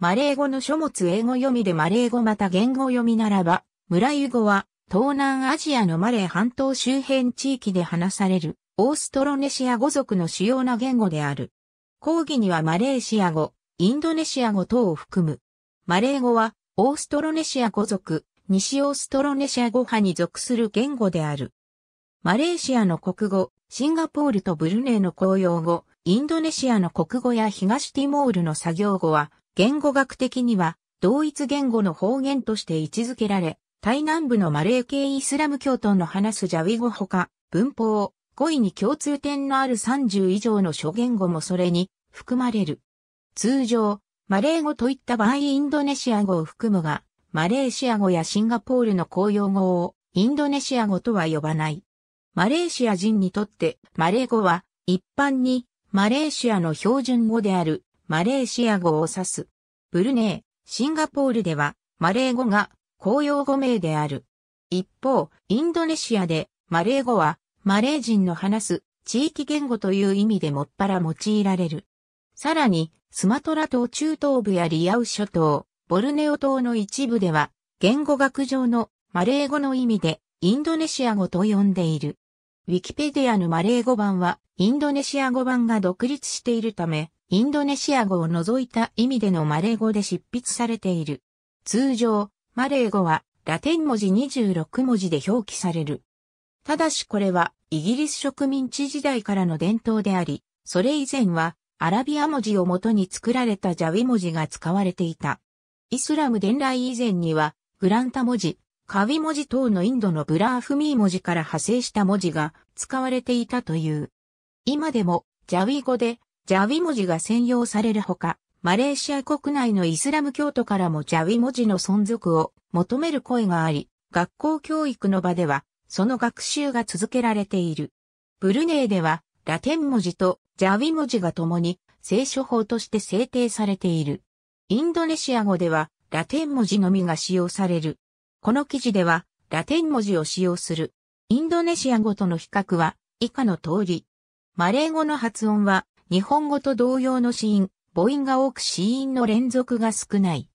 マレー語の書物英語読みでマレー語また言語読みならば、ムラユ語は東南アジアのマレー半島周辺地域で話されるオーストロネシア語族の主要な言語である。講義にはマレーシア語、インドネシア語等を含む。マレー語はオーストロネシア語族、西オーストロネシア語派に属する言語である。マレーシアの国語、シンガポールとブルネイの公用語、インドネシアの国語や東ティモールの作業語は、言語学的には同一言語の方言として位置づけられ、台南部のマレー系イスラム教徒の話すジャウィ語ほか、文法、語彙に共通点のある30以上の諸言語もそれに含まれる。通常、マレー語といった場合インドネシア語を含むが、マレーシア語やシンガポールの公用語をインドネシア語とは呼ばない。マレーシア人にとってマレー語は一般にマレーシアの標準語であるマレーシア語を指す。ブルネイ、シンガポールでは、マレー語が公用語名である。一方、インドネシアで、マレー語は、マレー人の話す地域言語という意味でもっぱら用いられる。さらに、スマトラ島中東部やリアウ諸島、ボルネオ島の一部では、言語学上のマレー語の意味で、インドネシア語と呼んでいる。ウィキペディアのマレー語版は、インドネシア語版が独立しているため、インドネシア語を除いた意味でのマレー語で執筆されている。通常、マレー語はラテン文字26文字で表記される。ただしこれはイギリス植民地時代からの伝統であり、それ以前はアラビア文字をもとに作られたジャウィ文字が使われていた。イスラム伝来以前にはグランタ文字、カウィ文字等のインドのブラーフミー文字から派生した文字が使われていたという。今でもジャウィ語でジャウィ文字が専用されるほか、マレーシア国内のイスラム教徒からもジャウィ文字の存続を求める声があり、学校教育の場では、その学習が続けられている。ブルネイでは、ラテン文字とジャウィ文字が共に聖書法として制定されている。インドネシア語では、ラテン文字のみが使用される。この記事では、ラテン文字を使用する。インドネシア語との比較は、以下の通り。マレー語の発音は、日本語と同様の子音、母音が多く子音の連続が少ない。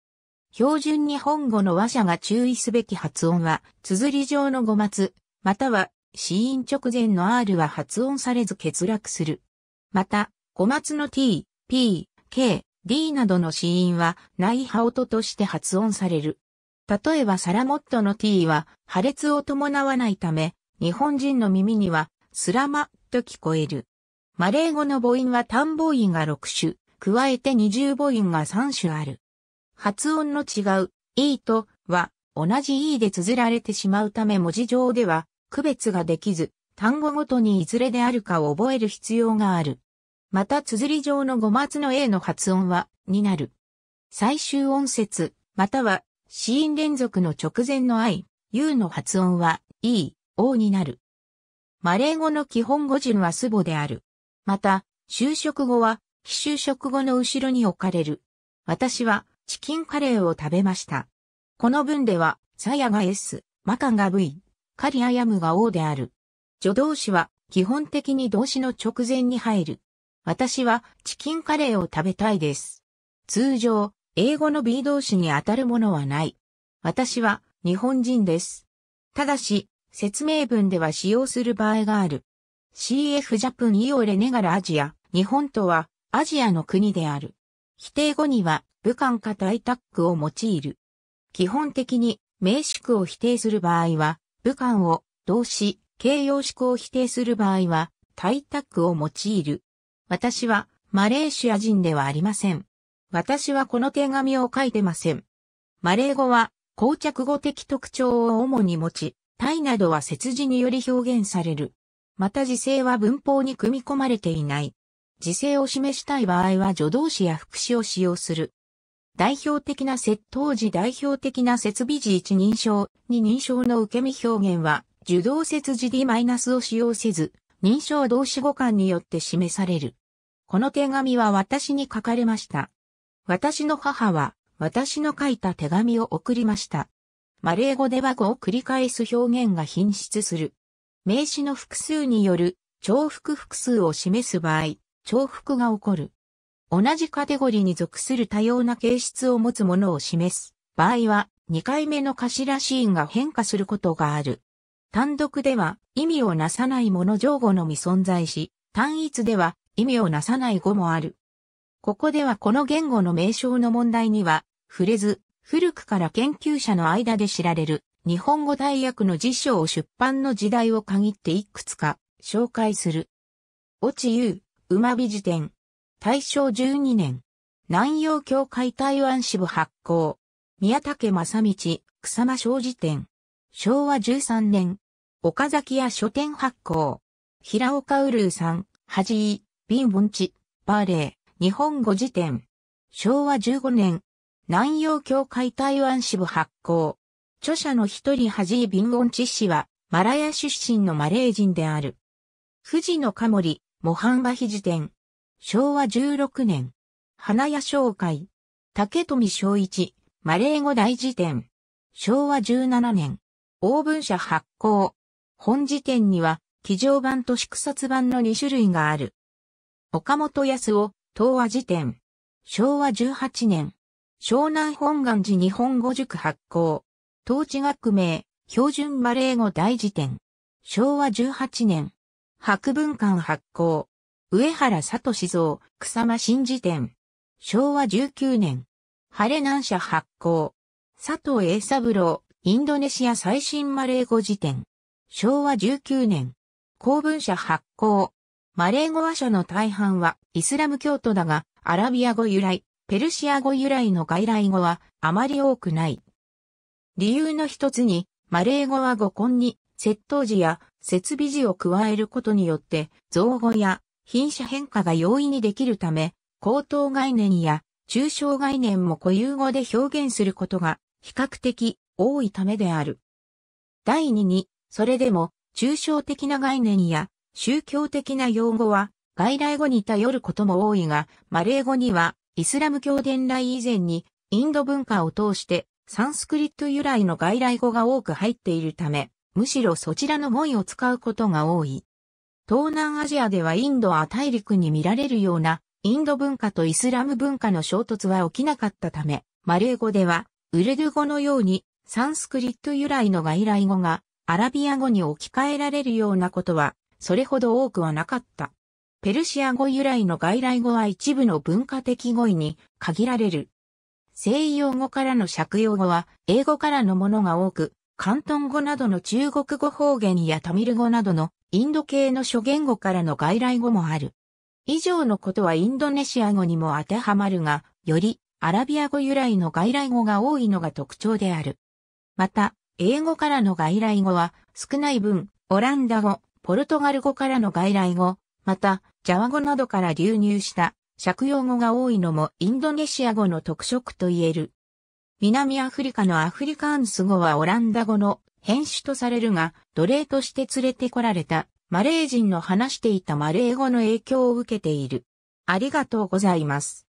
標準日本語の話者が注意すべき発音は、綴り上の語末、または、死因直前の R は発音されず欠落する。また、語末の T、P、K、D などの死因は、内波音として発音される。例えばサラモットの T は、破裂を伴わないため、日本人の耳には、スラマと聞こえる。マレー語の母音は単母音が6種、加えて二重母音が3種ある。発音の違う、いとは、同じいで綴られてしまうため文字上では、区別ができず、単語ごとにいずれであるかを覚える必要がある。また綴り上の語末の A の発音は、になる。最終音節、または、死因連続の直前の I、U の発音は、E、O になる。マレー語の基本語順はスボである。また、就職後は、非就職後の後ろに置かれる。私は、チキンカレーを食べました。この文では、サヤが S、マカが V、カリアヤムが O である。助動詞は、基本的に動詞の直前に入る。私は、チキンカレーを食べたいです。通常、英語の B 動詞に当たるものはない。私は、日本人です。ただし、説明文では使用する場合がある。CF ジャプンイオレネガラアジア、日本とはアジアの国である。否定語には武漢かタイタックを用いる。基本的に名詞句を否定する場合は、武漢を動詞、形容詞句を否定する場合は、タイタックを用いる。私はマレーシア人ではありません。私はこの手紙を書いてません。マレー語は、膠着語的特徴を主に持ち、タイなどは切字により表現される。また時制は文法に組み込まれていない。時制を示したい場合は助動詞や副詞を使用する。代表的な説当時代表的な設備時一認証、二認証の受け身表現は、受動説時 D- を使用せず、認証動詞互換によって示される。この手紙は私に書かれました。私の母は、私の書いた手紙を送りました。マレー語では語を繰り返す表現が品質する。名詞の複数による重複複数を示す場合、重複が起こる。同じカテゴリーに属する多様な形質を持つものを示す場合は、2回目の頭シーンが変化することがある。単独では意味をなさないもの上語のみ存在し、単一では意味をなさない語もある。ここではこの言語の名称の問題には触れず、古くから研究者の間で知られる日本語大訳の辞書を出版の時代を限っていくつか紹介する。落ち優、馬美辞典。大正12年。南洋協会台湾支部発行。宮武正道、草間小辞典。昭和13年。岡崎屋書店発行。平岡うるうさん、はじい、貧乏地、バーレー、日本語辞典。昭和15年。南洋協会台湾支部発行。著者の一人ハジー・ビンゴンチ氏は、マラヤ出身のマレー人である。富士のカモリ、モハンバヒ辞典。昭和16年。花屋商会。竹富昭一、マレー語大辞典。昭和17年。大文社発行。本辞典には、記上版と縮刷版の2種類がある。岡本康夫、東和辞典。昭和18年。湘南本願寺日本語塾発行。統治学名、標準マレー語大辞典。昭和18年。博文館発行。上原里志像、草間新辞典。昭和19年。晴れ南社発行。佐藤栄三郎、インドネシア最新マレー語辞典。昭和19年。公文社発行。マレー語話者の大半はイスラム教徒だが、アラビア語由来、ペルシア語由来の外来語はあまり多くない。理由の一つに、マレー語は語根に、窃盗時や設備時を加えることによって、造語や品種変化が容易にできるため、高等概念や抽象概念も固有語で表現することが比較的多いためである。第二に、それでも抽象的な概念や宗教的な用語は外来語に頼ることも多いが、マレー語にはイスラム教伝来以前にインド文化を通してサンスクリット由来の外来語が多く入っているため、むしろそちらの語彙を使うことが多い。東南アジアではインドア大陸に見られるようなインド文化とイスラム文化の衝突は起きなかったため、マレー語ではウルドゥ語のようにサンスクリット由来の外来語がアラビア語に置き換えられるようなことはそれほど多くはなかった。ペルシア語由来の外来語は一部の文化的語彙に限られる西洋語からの借用語は、英語からのものが多く、広東語などの中国語方言やタミル語などのインド系の諸言語からの外来語もある。以上のことはインドネシア語にも当てはまるが、よりアラビア語由来の外来語が多いのが特徴である。また、英語からの外来語は少ない分、オランダ語、ポルトガル語からの外来語、また、ジャワ語などから流入した借用語が多いのもインドネシア語の特色と言える。南アフリカのアフリカンス語はオランダ語の変種とされるが、奴隷として連れてこられたマレー人の話していたマレー語の影響を受けている。ありがとうございます。